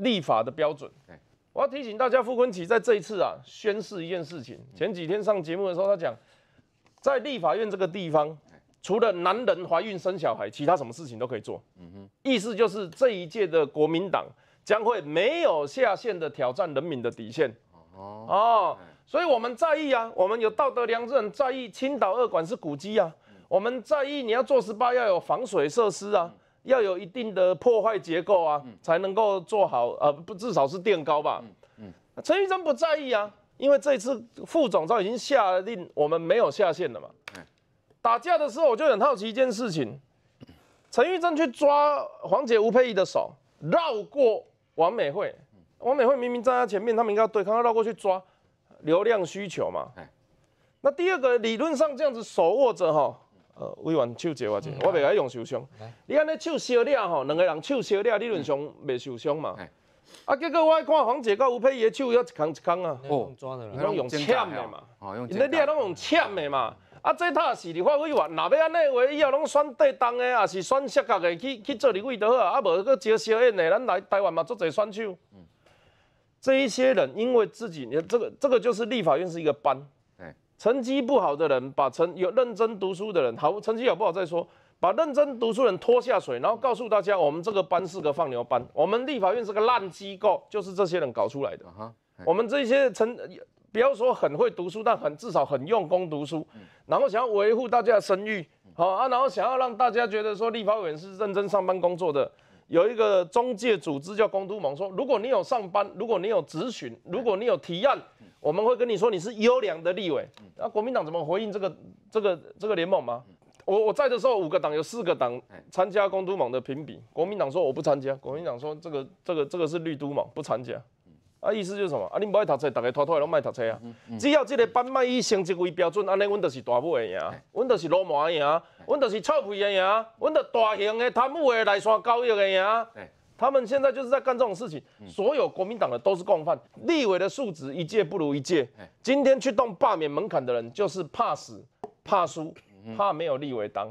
立法的标准，我要提醒大家，傅昆萁在这一次啊，宣誓一件事情。前几天上节目的时候，他讲，在立法院这个地方，除了男人怀孕生小孩，其他什么事情都可以做。嗯哼，意思就是这一届的国民党将会没有下限的挑战人民的底线。哦哦，所以我们在意啊，我们有道德良知，很在意。青岛二馆是古迹啊，我们在意你要做十八要有防水设施啊。要有一定的破坏结构啊，才能够做好啊，不至少是垫高吧。嗯嗯，陈玉珍不在意啊，因为这次副总召已经下令，我们没有下线了嘛。嗯，打架的时候我就很好奇一件事情，陈玉珍去抓黄姐吴佩仪的手，绕过王美惠，王美惠明明站在前面，他们应该要对抗，她绕过去抓流量需求嘛。嗯、那第二个理论上这样子手握着哈。呃，委员手少或者我袂解用受伤，你安尼手烧了吼，两个人手烧了，理论上袂受伤嘛。啊，结果我去看黄姐，到吴佩伊的手要一空一空啊。哦，用抓的人，用钳的嘛。哦，用用钳的嘛。啊，最怕是你话，委员，若要安安的话，以后拢选地当的，也是选适合的去去做你位都好啊。啊，无佫招小烟的，咱来台湾嘛，做侪选手。嗯，这一些人因为自己，这个这个就是立法院是一个班。成绩不好的人，把成有认真读书的人，好成绩好不好再说，把认真读书人拖下水，然后告诉大家，我们这个班是个放牛班，我们立法院是个烂机构，就是这些人搞出来的。哈，我们这些成，不要说很会读书，但很至少很用功读书，然后想要维护大家的声誉，好啊，然后想要让大家觉得说立法院是认真上班工作的。有一个中介组织叫公都盟，说如果你有上班，如果你有咨询，如果你有提案，我们会跟你说你是优良的立委。那国民党怎么回应这个这个这个联盟吗？我我在的时候，五个党有四个党参加工都盟的评比，国民党说我不参加。国民党说这个这个这个是绿都盟，不参加。啊，意思就是什么？啊，你不爱读册，大家拖拖来拢不爱读册啊。只要这个班卖以成绩为标准，安内，阮就是大卖呀，阮就是老满赢。我就是臭屁的赢，我就大型的贪污的内刷交易的赢。他们现在就是在干这种事情。所有国民党的都是共犯，立委的素质一届不如一届。今天去动罢免门槛的人，就是怕死、怕输、怕没有立委当。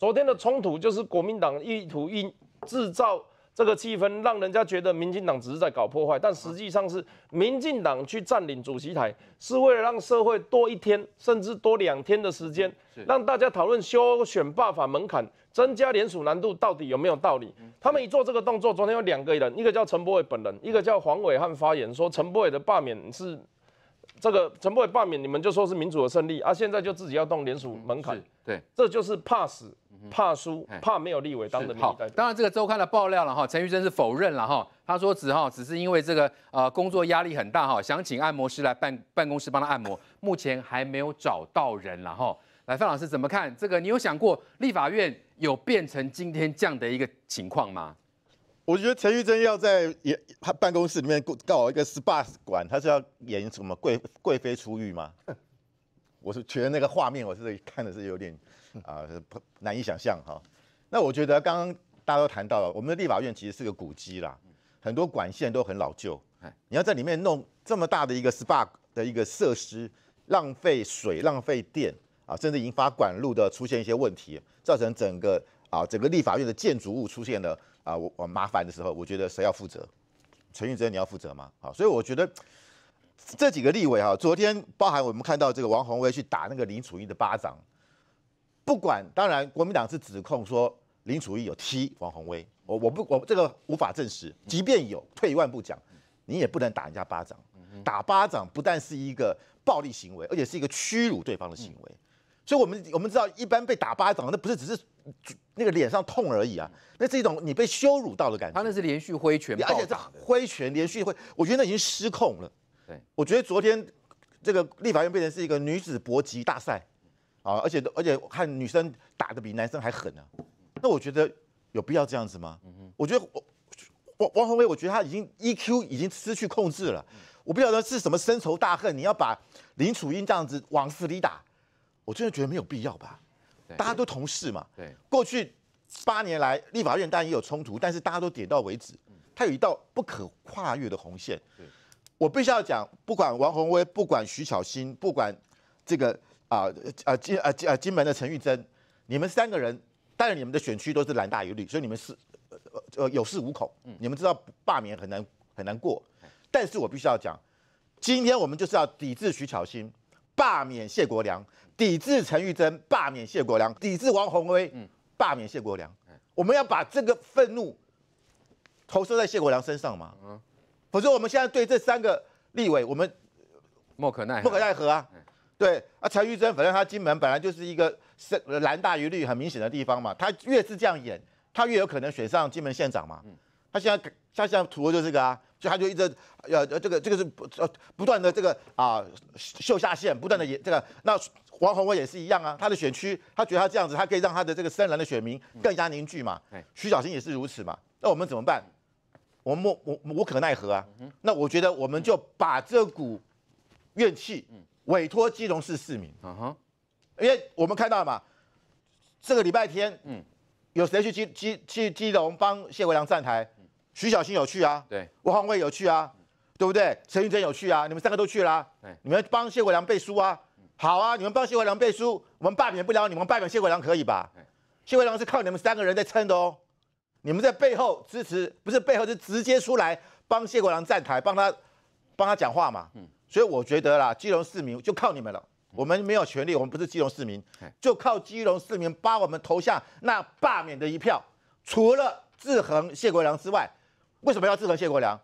昨天的冲突就是国民党意图硬制造。这个气氛让人家觉得民进党只是在搞破坏，但实际上是民进党去占领主席台，是为了让社会多一天，甚至多两天的时间，让大家讨论修选罢法门槛、增加联署难度到底有没有道理。他们一做这个动作，昨天有两个人，一个叫陈波伟本人，一个叫黄伟汉发言说，陈波伟的罢免是这个，陈波伟罢免你们就说是民主的胜利啊，现在就自己要动联署门槛，对，这就是怕死。怕输，怕没有立委当的名。当然，这个周刊的爆料了哈，陈玉珍是否认了哈。他说只哈只是因为这个呃工作压力很大哈，想请按摩师来办办公室帮他按摩，目前还没有找到人了哈。来范老师怎么看这个？你有想过立法院有变成今天这样的一个情况吗？我觉得陈玉珍要在也他办公室里面搞一个 SPA 馆，他是要演什么贵贵妃出狱吗？我是觉得那个画面我是看的是有点。啊，难以想象哈。那我觉得刚刚大家都谈到了，我们的立法院其实是个古迹啦，很多管线都很老旧。你要在里面弄这么大的一个 SPA 的一个设施，浪费水、浪费电啊，甚至引发管路的出现一些问题，造成整个啊整个立法院的建筑物出现了啊我我麻烦的时候，我觉得谁要负责？陈玉哲你要负责吗？啊，所以我觉得这几个立委哈，昨天包含我们看到这个王宏威去打那个林楚茵的巴掌。不管，当然国民党是指控说林楚怡有踢王宏威，我我不我这个无法证实。即便有，退一万步讲，你也不能打人家巴掌。打巴掌不但是一个暴力行为，而且是一个屈辱对方的行为。所以，我们我们知道，一般被打巴掌，那不是只是那个脸上痛而已啊，那是一种你被羞辱到的感觉。他那是连续挥拳，而且这挥拳连续挥，我觉得那已经失控了。对，我觉得昨天这个立法院变成是一个女子搏击大赛。啊，而且而且看女生打的比男生还狠呢，那我觉得有必要这样子吗？我觉得我王王宏威，我觉得他已经 EQ 已经失去控制了，我不晓得是什么深仇大恨，你要把林楚英这样子往死里打，我真的觉得没有必要吧。大家都同事嘛，对，过去八年来立法院当然也有冲突，但是大家都点到为止，他有一道不可跨越的红线。我必须要讲，不管王宏威，不管徐巧芯，不管这个。啊，啊金，啊金，啊金门的陈玉珍，你们三个人，但是你们的选区都是蓝大于绿，所以你们是，呃，有恃无恐。嗯，你们知道罢免很难，很难过。但是我必须要讲，今天我们就是要抵制徐巧芯，罢免谢国良，抵制陈玉珍，罢免谢国良，抵制王宏威，嗯，罢免谢国良。我们要把这个愤怒投射在谢国良身上嘛？嗯。否则我们现在对这三个立委，我们莫可奈，莫可奈何啊。对啊，陈玉珍反正他金门本来就是一个是蓝大于绿很明显的地方嘛，他越是这样演，他越有可能选上金门县长嘛。他现在他现在图的就是这个啊，所以他就一直呃这个这个是不断的这个啊秀下线，不断的演这个。那王宏威也是一样啊，他的选区他觉得他这样子，他可以让他的这个深蓝的选民更加凝聚嘛。徐小新也是如此嘛。那我们怎么办？我们我无可奈何啊。那我觉得我们就把这股怨气。委托基隆市市民，嗯哼，因为我们看到了嘛，这个礼拜天，嗯，有谁去基基去基隆帮谢国良站台？徐小新有去啊，对，吴浩威有去啊，对不对？陈玉珍有去啊，你们三个都去啦、你们帮谢国良背书啊，好啊，你们帮谢国良背书，我们罢免不了，你们罢免谢国良可以吧？谢国良是靠你们三个人在撑的哦，你们在背后支持，不是背后是直接出来帮谢国良站台，帮他帮他讲话嘛，嗯。所以我觉得啦，基隆市民就靠你们了。我们没有权利，我们不是基隆市民，就靠基隆市民把我们投下那罢免的一票。除了制衡谢国良之外，为什么要制衡谢国良？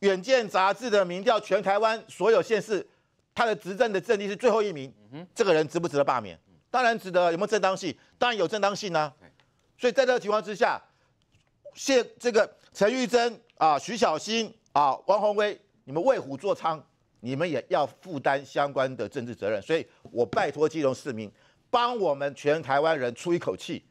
远见杂志的民调，全台湾所有县市，他的执政的政绩是最后一名。这个人值不值得罢免？当然值得。有没有正当性？当然有正当性啊。所以在这个情况之下，谢这个陈玉珍啊、徐小新啊、王宏威，你们为虎作伥。你们也要负担相关的政治责任，所以我拜托基隆市民帮我们全台湾人出一口气。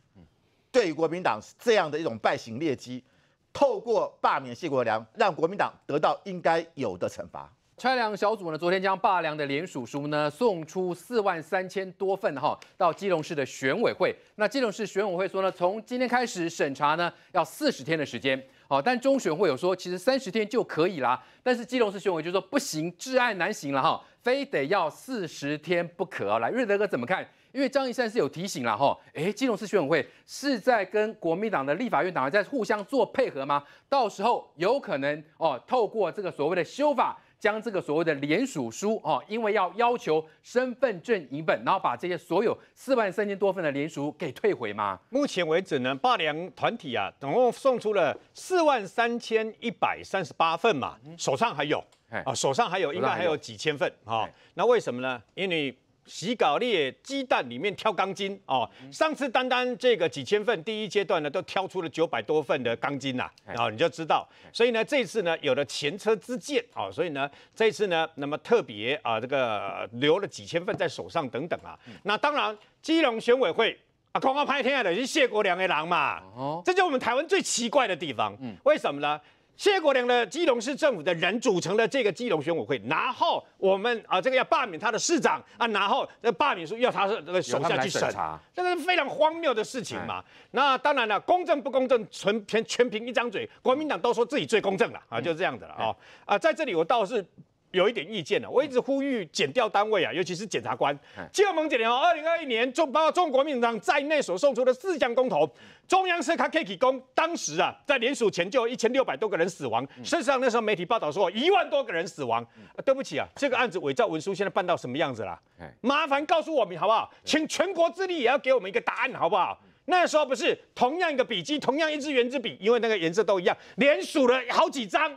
对于国民党这样的一种败行劣迹，透过罢免谢国良，让国民党得到应该有的惩罚。拆梁小组呢，昨天将罢粮的联署书呢送出四万三千多份哈，到基隆市的选委会。那基隆市选委会说呢，从今天开始审查呢，要四十天的时间。好，但中选会有说其实三十天就可以啦，但是基隆市选委会就说不行，至爱难行了哈，非得要四十天不可啊！来，瑞德哥怎么看？因为张一山是有提醒了哈，哎，基隆市选委会是在跟国民党的立法院党还在互相做配合吗？到时候有可能哦，透过这个所谓的修法。将这个所谓的联署书哦，因为要要求身份证一本，然后把这些所有四万三千多份的联署给退回吗？目前为止呢，霸联团体啊，总共送出了四万三千一百三十八份嘛，手上还有，啊，手上还有，应该还有几千份啊。那为什么呢？因为。洗稿列鸡蛋里面挑钢筋哦，上次单单这个几千份第一阶段呢，都挑出了九百多份的钢筋呐，然后你就知道，所以呢，这次呢有了前车之鉴哦，所以呢，这次呢，那么特别啊，这个留了几千份在手上等等啊，那当然基隆选委会啊，刚刚拍天下的就是谢国良的狼嘛，哦，这就是我们台湾最奇怪的地方，嗯，为什么呢？谢国良的基隆市政府的人组成的这个基隆选委会，然后我们啊，这个要罢免他的市长啊，然后这罢免书要他那个手下去审，查，这个是非常荒谬的事情嘛。那当然了，公正不公正，全全凭一张嘴。国民党都说自己最公正了啊，就是这样的了啊啊，在这里我倒是。有一点意见了，我一直呼吁减掉单位啊，尤其是检察官。就着我们二零二一年中，包括中国民党在内所送出的四项公投，中央是卡 k K 公，当时啊，在联署前就有一千六百多个人死亡，事实上那时候媒体报道说一万多个人死亡。对不起啊，这个案子伪造文书现在办到什么样子了？麻烦告诉我们好不好？请全国之力也要给我们一个答案好不好？那时候不是同样一个笔记，同样一支圆珠笔，因为那个颜色都一样，连署了好几张。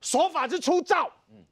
手法之粗糙，嗯，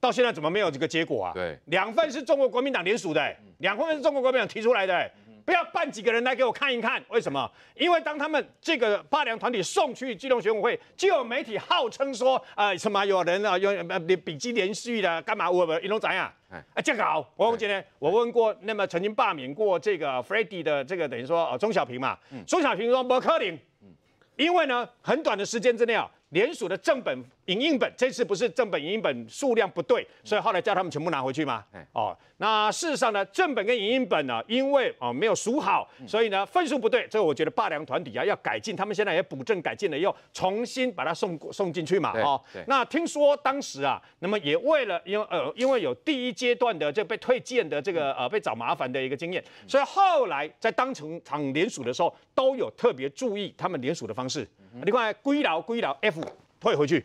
到现在怎么没有这个结果啊？对，两份是中国国民党联署的，两份是中国国民党提出来的。不要办几个人来给我看一看，为什么？因为当他们这个八两团体送去机动选委会，就有媒体号称说，呃，什么有人啊，有呃笔记连续的，干嘛？我们一龙怎样？哎，这个好，我今天我问过，那么曾经罢免过这个 f r e d d y 的这个等于说呃钟小平嘛，钟小平说不可灵，嗯，因为呢很短的时间之内啊，联署的正本。影印本这次不是正本影印本数量不对，所以后来叫他们全部拿回去嘛。哦，那事实上呢，正本跟影印本呢，因为哦没有数好，所以呢分数不对。这我觉得霸梁团体啊要改进，他们现在也补正改进了，又重新把它送送进去嘛。哦，那听说当时啊，那么也为了因为呃因为有第一阶段的这被推荐的这个呃被找麻烦的一个经验，所以后来在当成场联署的时候，都有特别注意他们联署的方式。另外归了归了，F 退回去。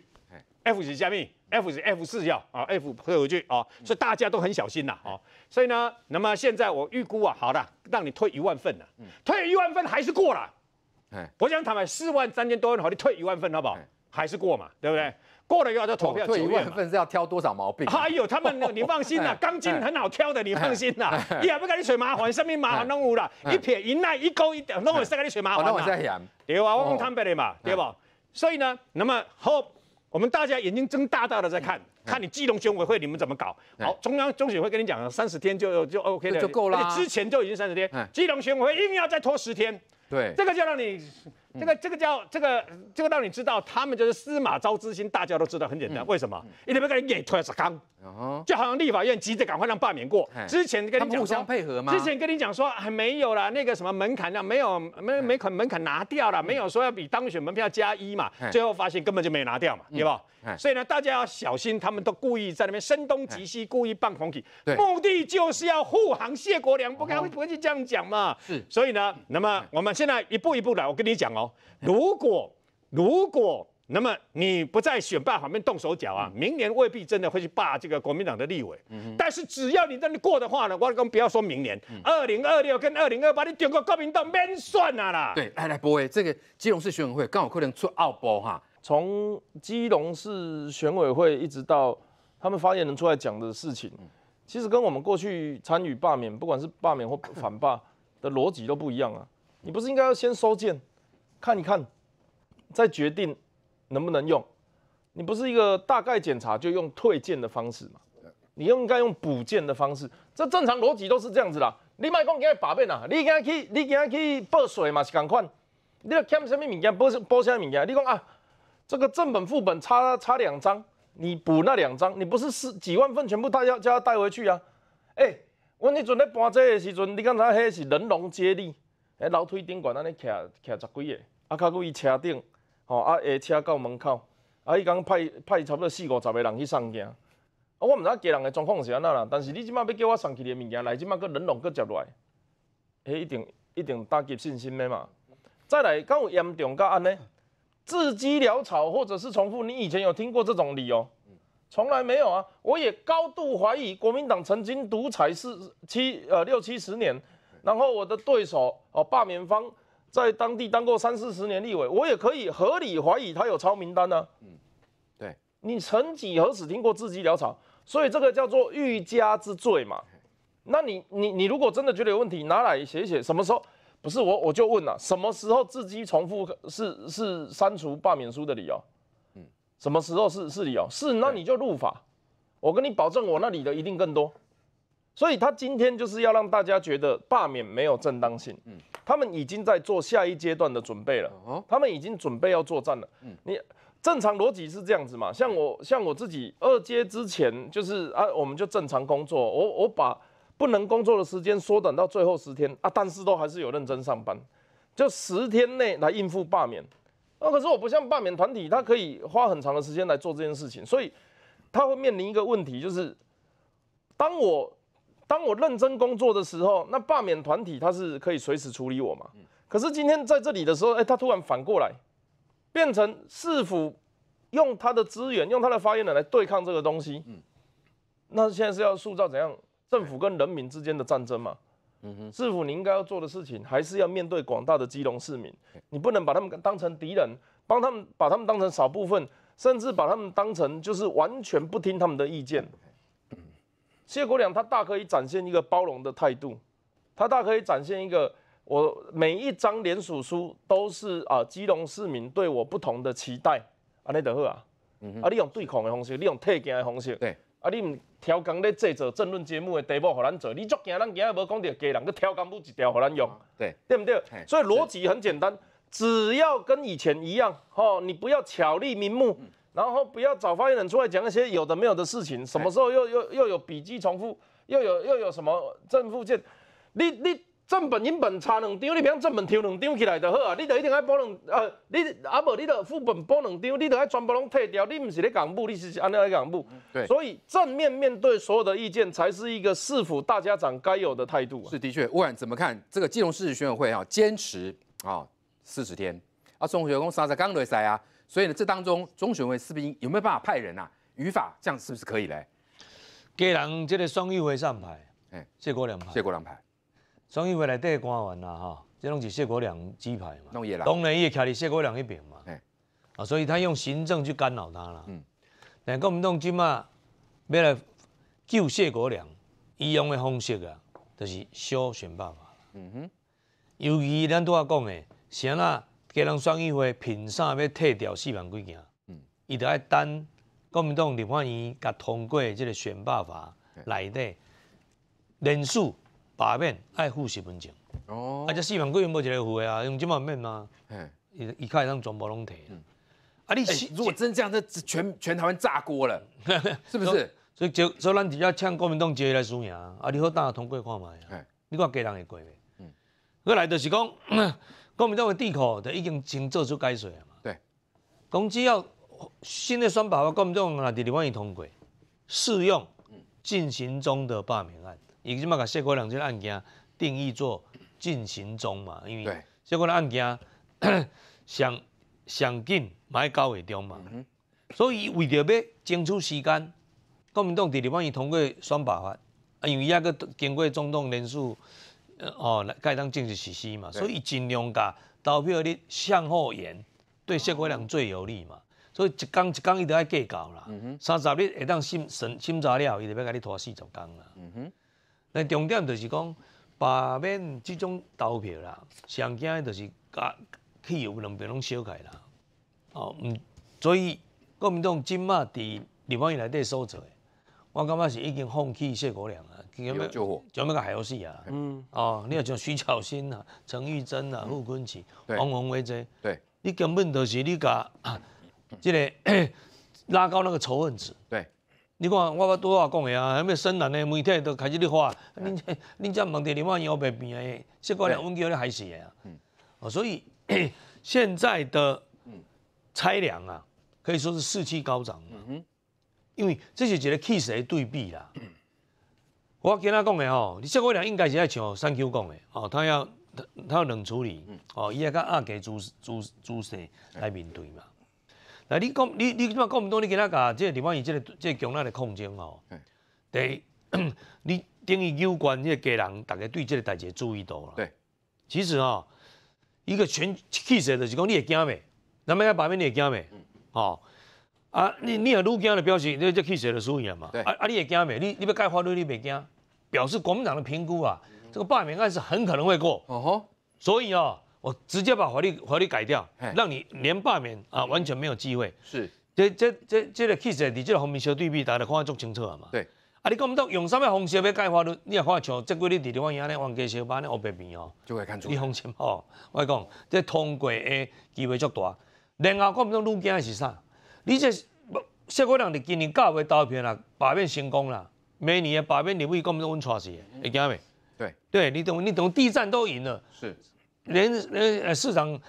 F 是加密，F 是 F 四要啊，F 退回去啊，所以大家都很小心呐，哦，所以呢，那么现在我预估啊，好的，让你退一万份的，退一万份还是过了，我想坦白，四万三千多份，好，你退一万份好不好？还是过嘛，对不对？过了以后就投票，退一万份是要挑多少毛病？哎呦，他们，你放心啦，钢筋很好挑的，你放心啦，你还不赶你水麻烦，生命麻烦弄乌了，一撇一捺一勾一点，弄乌再个你水麻烦我嘛？对吧？我讲坦白的嘛，对不？所以呢，那么后我们大家眼睛睁大大的在看，看你基隆选委会你们怎么搞？好，中央中选会跟你讲了，三十天就就 OK 了，就够你之前就已经三十天，基隆选委会硬要再拖十天，对，这个就让你。这个这个叫这个这个让你知道他们就是司马昭之心，大家都知道，很简单，为什么？因为那个人眼突然死就好像立法院急着赶快让罢免过。之前跟你互相配合吗？之前跟你讲说还没有啦，那个什么门槛呢？没有没没肯门槛拿掉了，没有说要比当选门票加一嘛，最后发现根本就没拿掉嘛，对吧？所以呢，大家要小心，他们都故意在那边声东击西，故意扮狂气，目的就是要护航谢国梁，不该不会这样讲嘛？是，所以呢，那么我们现在一步一步来，我跟你讲哦。如果如果那么你不在选办方面动手脚啊，明年未必真的会去霸这个国民党的立委。嗯，但是只要你能过的话呢，我跟不要说明年二零二六跟二零二八，你点过国民党面算啊啦。对，来来，博威，这个基隆市选委会刚好可能出恶波哈。从基隆市选委会一直到他们发言人出来讲的事情，其实跟我们过去参与罢免，不管是罢免或反罢的逻辑都不一样啊。你不是应该要先收件？看一看，再决定能不能用。你不是一个大概检查就用退件的方式嘛？你应该用补件的方式。这正常逻辑都是这样子啦。你卖讲给他把柄啊，你今去你今去报税嘛，是赶款。你要欠什么物件？报报拨什么文件？你讲啊，这个正本副本差差两张，你补那两张。你不是是几万份全部带要叫他带回去啊？哎，我那准备办这个时阵，你刚才那是人龙接力。迄楼梯顶悬安尼徛，徛十几个，啊，较过伊车顶，吼，啊，下车到门口，啊，伊讲派派差不多四五十个人去送件，啊，我毋知家人的状况是安怎啦，但是你即摆要叫我送去的物件来，即摆佫忍拢佫接落来，迄一定一定打击信心的嘛。再来，有严重个安尼，字迹潦草或者是重复，你以前有听过这种理由？从来没有啊，我也高度怀疑国民党曾经独裁四七呃六七十年。然后我的对手哦，罢免方在当地当过三四十年立委，我也可以合理怀疑他有抄名单呢。嗯，对，你曾几何时听过字迹潦草？所以这个叫做欲加之罪嘛。那你你你如果真的觉得有问题，拿来写一写，什么时候不是我我就问了，什么时候字迹重复是是删除罢免书的理由？嗯，什么时候是是理由？是那你就入法，我跟你保证，我那里的一定更多。所以他今天就是要让大家觉得罢免没有正当性。嗯，他们已经在做下一阶段的准备了。哦，他们已经准备要作战了。嗯，你正常逻辑是这样子嘛？像我，像我自己，二阶之前就是啊，我们就正常工作。我我把不能工作的时间缩短到最后十天啊，但是都还是有认真上班，就十天内来应付罢免。啊，可是我不像罢免团体，他可以花很长的时间来做这件事情，所以他会面临一个问题，就是当我。当我认真工作的时候，那罢免团体他是可以随时处理我嘛？可是今天在这里的时候，哎，他突然反过来，变成市府用他的资源、用他的发言人来对抗这个东西。那现在是要塑造怎样政府跟人民之间的战争嘛？市府你应该要做的事情，还是要面对广大的基隆市民，你不能把他们当成敌人，帮他们把他们当成少部分，甚至把他们当成就是完全不听他们的意见。谢国良他大可以展现一个包容的态度，他大可以展现一个我每一张联署书都是啊，基隆市民对我不同的期待，安尼就好啊。嗯哼，啊，你用对抗的方式，你用退件的方式，对。啊，你唔挑工咧制作政论节目的题目，何咱做？你作惊咱今下无讲到家人，个挑工不一条何咱用？对，对不对？所以逻辑很简单，只要跟以前一样，吼，你不要巧立名目。然后不要找发言人出来讲那些有的没有的事情，什么时候又又又有笔记重复，又有又有什么正负件？你你正本影本差两张，你比如正本抽两张起来就好啊，你得一定要补两呃，你啊无你得副本补两张，你得要全部拢退掉，你唔是咧讲不，你是安尼咧讲不？对，所以正面面对所有的意见才是一个市府大家长该有的态度。啊。是的确，不管怎么看，这个金融市十宣布会啊？坚持啊四十天啊，送学工三十刚在赛啊？所以呢，这当中中选会是不是有没有办法派人呐？语法这样是不是可以嘞？个人这个双议会上牌，哎，谢国良牌，谢国良牌，双议会来跟官员啦哈，这拢是谢国良鸡派嘛？当然也看哩谢国良一边嘛。哎，啊，所以他用行政去干扰他啦。嗯。但讲我们当今嘛，要来救谢国良，伊用的方式啊，就是小选办法。嗯哼。尤其咱拄阿讲的，啥呐？家人双议会凭啥要退掉四万几件？嗯，伊得爱等国民党立法院甲通过即个选罢法内底人数罢免爱付十分钟。哦，啊这四万几元无一个会啊，用即办免吗？伊伊开一张全部拢退。啊，你如果真这样，这全全台湾炸锅了，是不是？所以就所以咱就要请国民党接来输赢。啊，你好等通过看卖啊，你看家人会过未？嗯，我来就是讲。国民党的地库就已经先做出改水啊嘛。对，只要新的选拔，法，国民党也第二番已通过，适用进行中的罢免案，伊即把甲谢国梁即案件定义做进行中嘛，因为谢国梁案件 上上进买高位中嘛，所以为着要争取时间，国民党第二番已通过选拔法，因为也阁经过总统人数。哦，来，该当政治实施嘛，所以尽量甲投票日向后延，对社会上最有利嘛。所以一工一工伊都爱计较啦。三十日下当审审审查了，伊就要甲你拖四十工啦。嗯哼，重点就是讲，罢免即种投票啦，上惊的就是甲汽油两边拢起来啦。哦，毋所以国民党即麦伫法院内底所做者。我感觉是已经放弃谢国良了，做咩个海鸥戏啊？嗯，哦，你要像徐巧芯啊、陈玉珍啊、傅冠奇、王宏威这，对，你根本就是你个，这个 拉高那个仇恨值。对，你看我多少讲的啊？有么深蓝的媒体都开始在发，恁恁这问题你万幺百遍的谢国梁，温州你害死的啊！哦，所以 现在的差良啊，可以说是士气高涨。嗯因为这是一个气势的对比啦。我跟他讲的哦，你这个人应该是爱像三 Q 讲的哦，他要他他要冷处理哦，伊爱靠阿给主姿主势来面对嘛。那你讲你你怎么讲唔多？你跟他讲，即地方以即个即个强大的空间哦，一，你等于有关这个家人，大家对这个大姐注意度了。对，其实哦，一个全气势就是讲，你会惊未？那么在旁边你会惊未？哦。啊！你你若愈惊，的表示，你这气势 s e 输赢嘛？啊啊！你会惊没？你你要改法律，你袂惊？表示国民党的评估啊，这个罢免案是很可能会过。哦吼。所以哦，我直接把法律法律改掉，让你连罢免啊完全没有机会。是。这这这这个气势，在你这个方面相对比，大家看得足清楚了嘛？对。啊！你讲不到用什么方式要改法律，你也看得即这日伫弟王英咧，冤家小班咧，后白边吼，就会看出。你放心哦，我讲这通过的机会足大。然后讲不到卢京是啥？你这谢国梁，你今年搞的到票啦，罢免成功啦，明年罢免你不一讲我们操死，你惊未？对，对你从你从地战都赢了，是，连连市场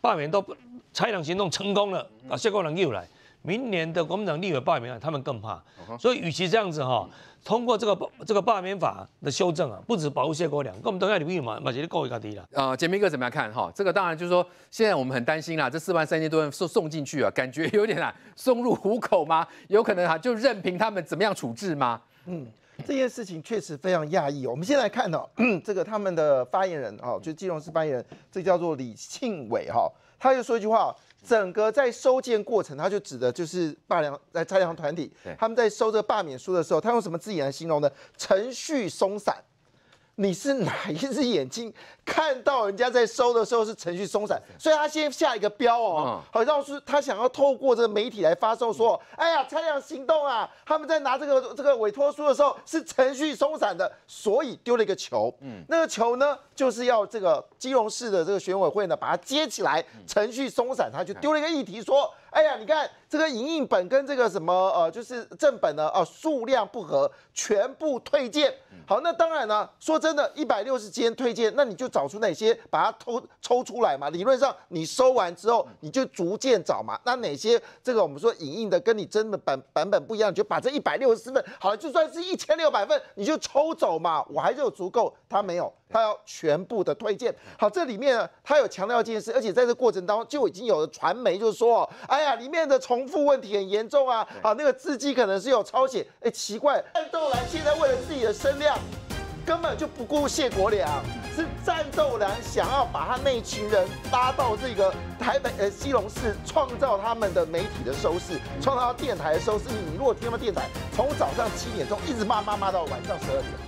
罢免都，拆党行动成功了，啊，谢国梁又来。明年的国民党立委罢免，他们更怕，所以与其这样子哈，通过这个这个罢免法的修正啊，不止保护谢国梁，跟我们都亚李明嘛，马嘛就高一个地了。啊，杰明哥怎么样看哈？这个当然就是说，现在我们很担心啦，这四万三千多人送送进去啊，感觉有点啊，送入虎口吗？有可能哈，就任凭他们怎么样处置吗？嗯，这件事情确实非常讶异哦。我们先来看哦，这个他们的发言人哦，就金融司发言人，这叫做李庆伟哈，他就说一句话。整个在收件过程，他就指的，就是罢粮、在拆粮团体，他们在收这罢免书的时候，他用什么字眼来形容呢？程序松散。你是哪一只眼睛看到人家在收的时候是程序松散？所以他先下一个标哦，好，像是他想要透过这个媒体来发售，说：“哎呀，拆阳行动啊，他们在拿这个这个委托书的时候是程序松散的，所以丢了一个球。”嗯，那个球呢，就是要这个金融市的这个选委会呢把它接起来，程序松散，他就丢了一个议题，说：“哎呀，你看。”这个影印本跟这个什么呃，就是正本的啊，数量不合，全部退件。好，那当然呢，说真的，一百六十间退件，那你就找出哪些把它抽抽出来嘛。理论上你收完之后，你就逐渐找嘛。那哪些这个我们说影印的跟你真的版版本不一样，就把这一百六十份，好，了，就算是一千六百份，你就抽走嘛。我还是有足够，他没有，他要全部的退件。好，这里面呢，他有强调这件事，而且在这过程当中就已经有了传媒就是说，哎呀，里面的从。重复问题很严重啊！啊，那个字迹可能是有抄写，哎，奇怪。战斗男现在为了自己的声量，根本就不顾谢国良，是战斗男想要把他那一群人拉到这个台北呃西龙市，创造他们的媒体的收视，创造电台的收视你如果听他们电台，从早上七点钟一直骂骂骂到晚上十二点。